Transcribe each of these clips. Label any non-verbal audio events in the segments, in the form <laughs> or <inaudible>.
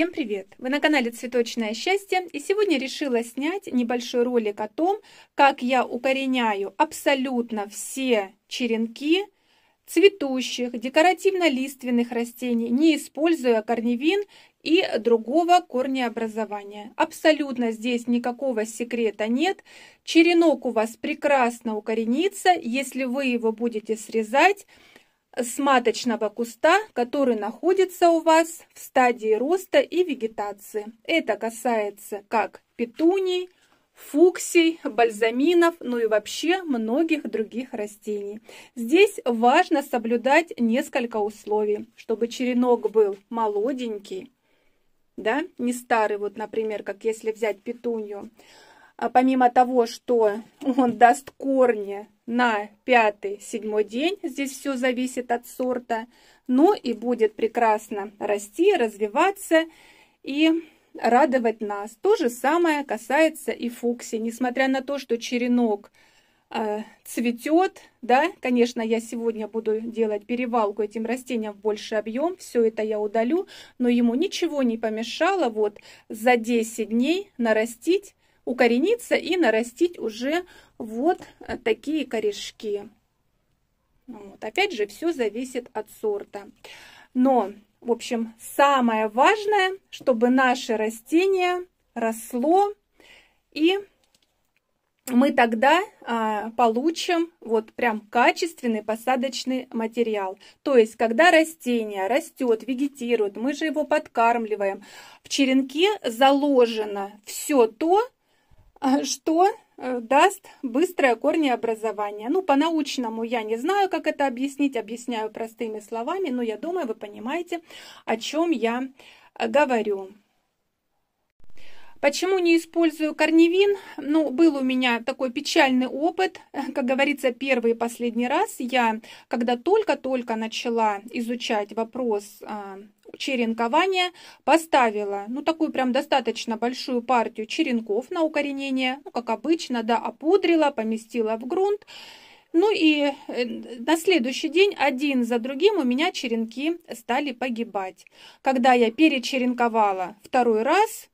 Всем привет! Вы на канале Цветочное счастье и сегодня решила снять небольшой ролик о том, как я укореняю абсолютно все черенки цветущих, декоративно-лиственных растений, не используя корневин и другого корнеобразования. Абсолютно здесь никакого секрета нет. Черенок у вас прекрасно укоренится, если вы его будете срезать – с маточного куста, который находится у вас в стадии роста и вегетации. Это касается как петуний, фуксий, бальзаминов, ну и вообще многих других растений. Здесь важно соблюдать несколько условий, чтобы черенок был молоденький, да, не старый, вот, например, как если взять петунью, а помимо того, что он даст корни на пятый, седьмой день, здесь все зависит от сорта, но ну и будет прекрасно расти, развиваться и радовать нас. То же самое касается и фукси. Несмотря на то, что черенок э, цветет, да, конечно, я сегодня буду делать перевалку этим растениям в больший объем, все это я удалю, но ему ничего не помешало вот за 10 дней нарастить укорениться и нарастить уже вот э, такие корешки. Вот. Опять же, все зависит от сорта. Но, в общем, самое важное, чтобы наше растение росло, и мы тогда а, получим вот прям качественный посадочный материал. То есть, когда растение растет, вегетирует, мы же его подкармливаем, в черенке заложено все то, а что э, даст быстрое корнеобразование? Ну, по-научному я не знаю, как это объяснить, объясняю простыми словами, но я думаю, вы понимаете, о чем я э, говорю. Почему не использую корневин? Ну, был у меня такой печальный опыт, <laughs> как говорится, первый и последний раз. Я, когда только-только начала изучать вопрос а, черенкования поставила, ну, такую прям достаточно большую партию черенков на укоренение, ну, как обычно, да, опудрила, поместила в грунт. Ну и э, на следующий день один за другим у меня черенки стали погибать. Когда я перечеренковала второй раз,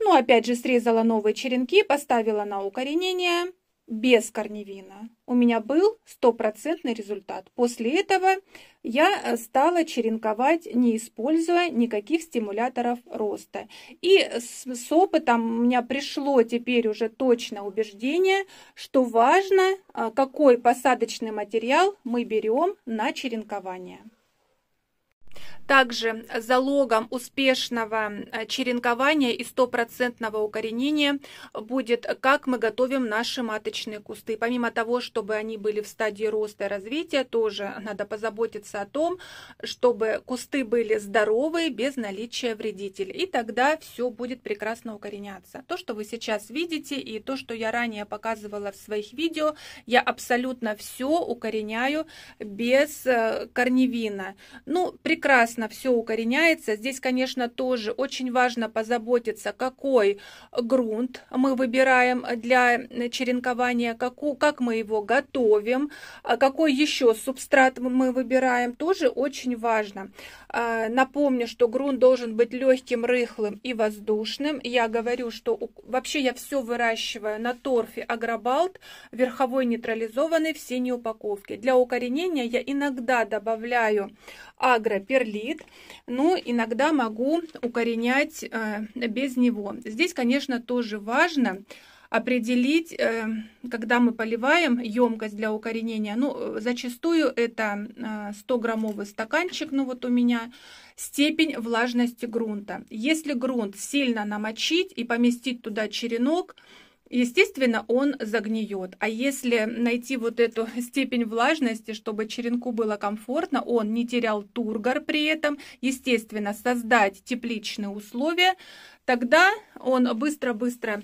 ну опять же срезала новые черенки, поставила на укоренение, без корневина. У меня был стопроцентный результат. После этого я э, стала черенковать, не используя никаких стимуляторов роста. И с, с опытом у меня пришло теперь уже точно убеждение, что важно, э, какой посадочный материал мы берем на черенкование. Также залогом успешного э, черенкования и стопроцентного укоренения будет, как мы готовим наши маточные кусты. Помимо того, чтобы они были в стадии роста и развития, тоже надо позаботиться о том, чтобы кусты были здоровые, без наличия вредителей. И тогда все будет прекрасно укореняться. То, что вы сейчас видите и то, что я ранее показывала в своих видео, я абсолютно все укореняю без э, корневина. Ну, прекрасно прекрасно все укореняется. Здесь, конечно, тоже очень важно позаботиться, какой грунт мы выбираем для черенкования, как мы его готовим, а какой еще субстрат мы выбираем, тоже очень важно. А, напомню, что грунт должен быть легким, рыхлым и воздушным. Я говорю, что вообще я все выращиваю на торфе агробалт, верховой нейтрализованный в синей упаковке. Для укоренения я иногда добавляю агроперлит, стоит, но иногда могу укоренять э, без него. Здесь, конечно, тоже важно определить, э, когда мы поливаем емкость для укоренения. Ну, зачастую это 100-граммовый э, стаканчик, ну вот у меня, степень влажности грунта. Если грунт сильно намочить и поместить туда черенок, естественно, он загниет. А если найти вот эту <laughs> степень влажности, чтобы черенку было комфортно, он не терял тургор при этом, естественно, создать тепличные условия, тогда он быстро-быстро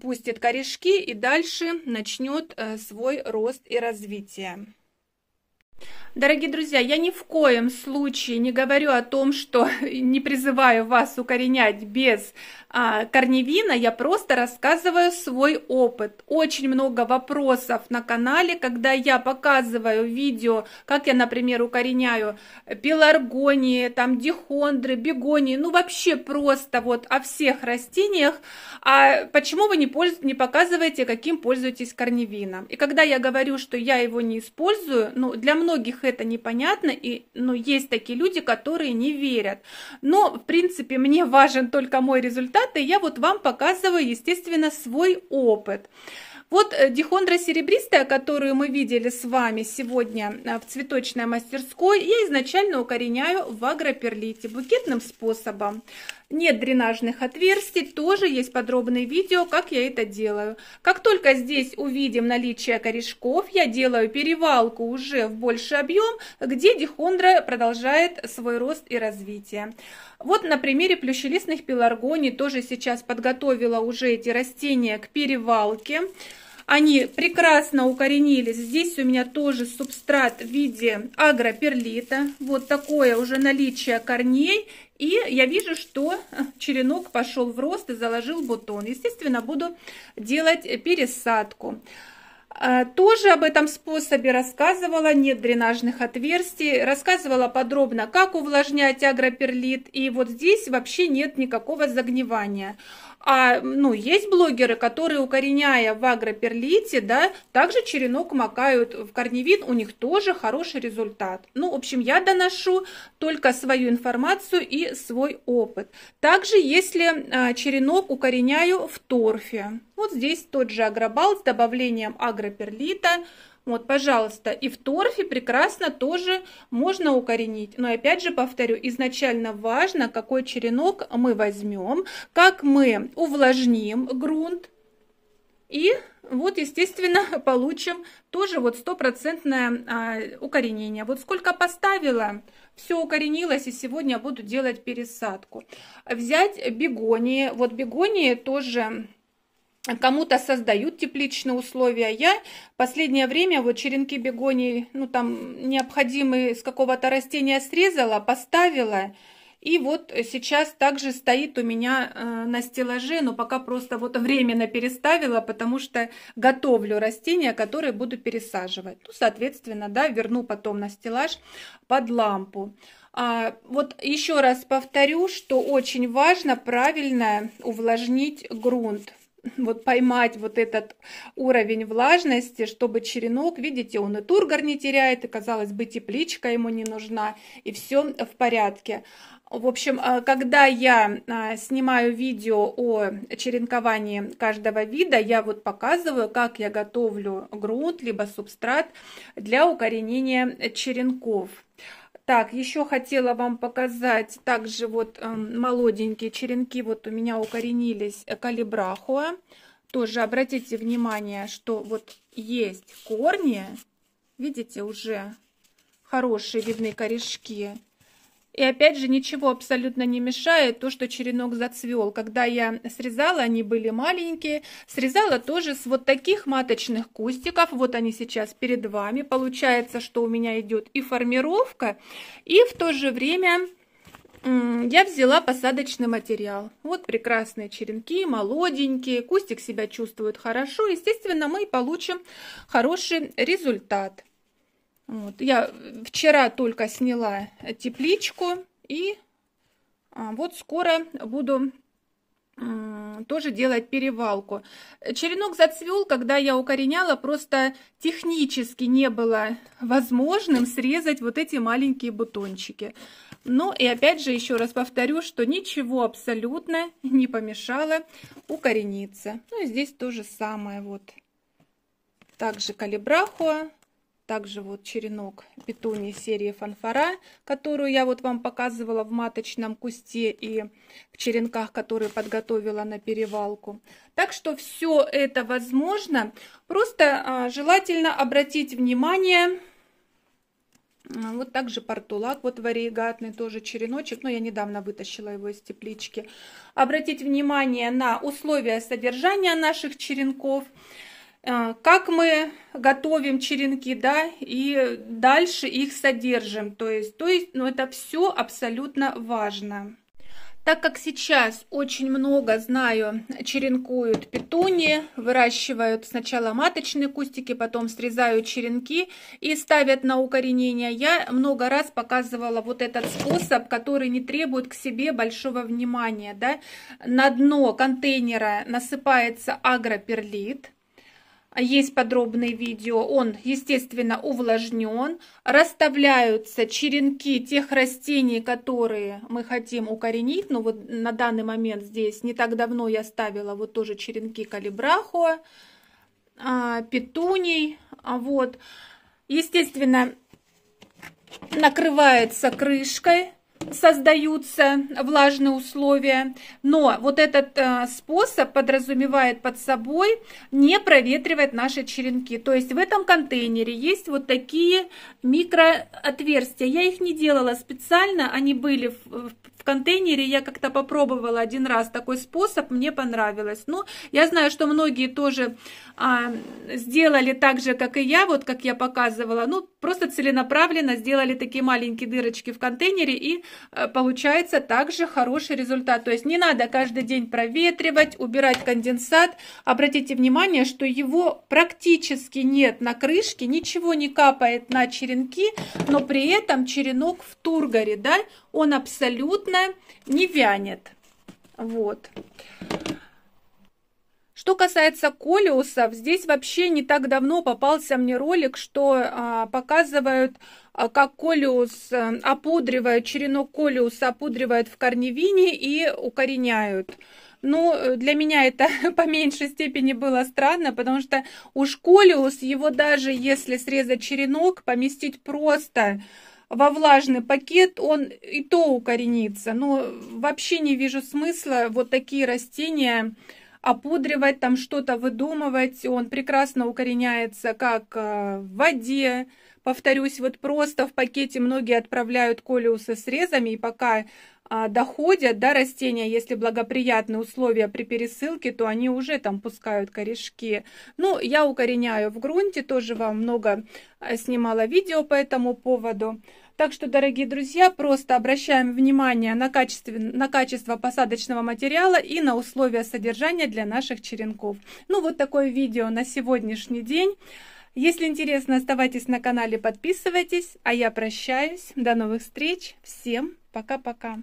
пустит корешки и дальше начнет э, свой рост и развитие. Дорогие друзья, я ни в коем случае не говорю о том, что <laughs> не призываю вас укоренять без а, корневина, я просто рассказываю свой опыт. Очень много вопросов на канале, когда я показываю видео, как я, например, укореняю пеларгонии, там дихондры, бегонии, ну вообще просто вот о всех растениях, а почему вы не, польз... не показываете, каким пользуетесь корневином. И когда я говорю, что я его не использую, ну для многих многих это непонятно, и, но ну, есть такие люди, которые не верят. Но, в принципе, мне важен только мой результат, и я вот вам показываю, естественно, свой опыт. Вот э, дихондра серебристая, которую мы видели с вами сегодня э, в цветочной мастерской, я изначально укореняю в агроперлите букетным способом нет дренажных отверстий, тоже есть подробное видео, как я это делаю. Как только здесь увидим наличие корешков, я делаю перевалку уже в больший объем, где дихондра продолжает свой рост и развитие. Вот на примере плющелистных пеларгоний тоже сейчас подготовила уже эти растения к перевалке. Они прекрасно укоренились. Здесь у меня тоже субстрат в виде агроперлита. Вот такое уже наличие корней. И я вижу, что э, черенок пошел в рост и заложил бутон. Естественно, буду делать пересадку. Э, тоже об этом способе рассказывала, нет дренажных отверстий, рассказывала подробно, как увлажнять агроперлит, и вот здесь вообще нет никакого загнивания. А, ну, есть блогеры, которые, укореняя в агроперлите, да, также черенок макают в корневин, у них тоже хороший результат. Ну, в общем, я доношу только свою информацию и свой опыт. Также, если а, черенок укореняю в торфе, вот здесь тот же агробал с добавлением агроперлита, вот, пожалуйста. И в торфе прекрасно тоже можно укоренить. Но опять же повторю, изначально важно, какой черенок мы возьмем, как мы увлажним грунт. И вот, естественно, <laughs> получим тоже вот стопроцентное а, укоренение. Вот сколько поставила, все укоренилось, и сегодня буду делать пересадку. Взять бегонии. Вот бегонии тоже кому-то создают тепличные условия. Я последнее время вот черенки бегоний, ну там необходимые с какого-то растения срезала, поставила. И вот сейчас также стоит у меня э, на стеллаже, но пока просто вот временно переставила, потому что готовлю растения, которые буду пересаживать. Ну, соответственно, да, верну потом на стеллаж под лампу. А, вот еще раз повторю, что очень важно правильно увлажнить грунт вот поймать вот этот уровень влажности, чтобы черенок, видите, он и тургор не теряет, и, казалось бы, тепличка ему не нужна, и все в порядке. В общем, а, когда я а, снимаю видео о черенковании каждого вида, я вот показываю, как я готовлю грунт, либо субстрат для укоренения черенков. Так, еще хотела вам показать также вот э, молоденькие черенки. Вот у меня укоренились э, калибрахуа. Тоже обратите внимание, что вот есть корни. Видите, уже хорошие видны корешки. И опять же, ничего абсолютно не мешает то, что черенок зацвел. Когда я срезала, они были маленькие. Срезала тоже с вот таких маточных кустиков. Вот они сейчас перед вами. Получается, что у меня идет и формировка, и в то же время я взяла посадочный материал. Вот прекрасные черенки, молоденькие. Кустик себя чувствует хорошо. Естественно, мы получим хороший результат. Вот. Я вчера только сняла тепличку и а, вот скоро буду тоже делать перевалку. Черенок зацвел, когда я укореняла, просто технически не было возможным срезать вот эти маленькие бутончики. Ну и опять же еще раз повторю, что ничего абсолютно не помешало укорениться. Ну и здесь то же самое. Вот также калибрахуа также вот черенок петуни серии фанфора, которую я вот вам показывала в маточном кусте и в черенках, которые подготовила на перевалку. Так что все это возможно, просто а, желательно обратить внимание а, вот также портулак, вот варигатный тоже череночек, но я недавно вытащила его из теплички. Обратить внимание на условия содержания наших черенков. А, как мы готовим черенки, да, и дальше их содержим. То есть, то есть ну, это все абсолютно важно. Так как сейчас очень много, знаю, черенкуют петуни, выращивают сначала маточные кустики, потом срезают черенки и ставят на укоренение. Я много раз показывала вот этот способ, который не требует к себе большого внимания. Да? На дно контейнера насыпается агроперлит а есть подробное видео, он, естественно, увлажнен. Расставляются черенки тех растений, которые мы хотим укоренить. Ну вот на данный момент здесь не так давно я ставила вот тоже черенки калибрахуа, петуний. А, вот. Естественно, накрывается крышкой создаются влажные условия, но вот этот э, способ подразумевает под собой не проветривать наши черенки. То есть в этом контейнере есть вот такие микроотверстия. Я их не делала специально, они были в в контейнере я как-то попробовала один раз такой способ, мне понравилось. но ну, я знаю, что многие тоже а, сделали так же, как и я, вот как я показывала. Ну, просто целенаправленно сделали такие маленькие дырочки в контейнере, и а, получается также хороший результат. То есть не надо каждый день проветривать, убирать конденсат. Обратите внимание, что его практически нет на крышке, ничего не капает на черенки, но при этом черенок в тургоре да, он абсолютно плотная, не вянет. Вот. Что касается колиусов, здесь вообще не так давно попался мне ролик, что а, показывают, а, как колиус а, э, опудривает, черенок колиуса опудривает в корневине и укореняют. Ну, для меня это <laughs> по меньшей степени было странно, потому что уж колиус, его даже если срезать черенок, поместить просто во влажный пакет, он и то укоренится. Но вообще не вижу смысла вот такие растения опудривать, там что-то выдумывать. Он прекрасно укореняется как э, в воде, повторюсь, вот просто в пакете многие отправляют колиусы срезами, и пока а, доходят до растения, если благоприятные условия при пересылке, то они уже там пускают корешки. Ну, я укореняю в грунте, тоже вам много а, снимала видео по этому поводу. Так что, дорогие друзья, просто обращаем внимание на, качестве, на качество посадочного материала и на условия содержания для наших черенков. Ну, вот такое видео на сегодняшний день. Если интересно, оставайтесь на канале, подписывайтесь. А я прощаюсь. До новых встреч. Всем пока-пока.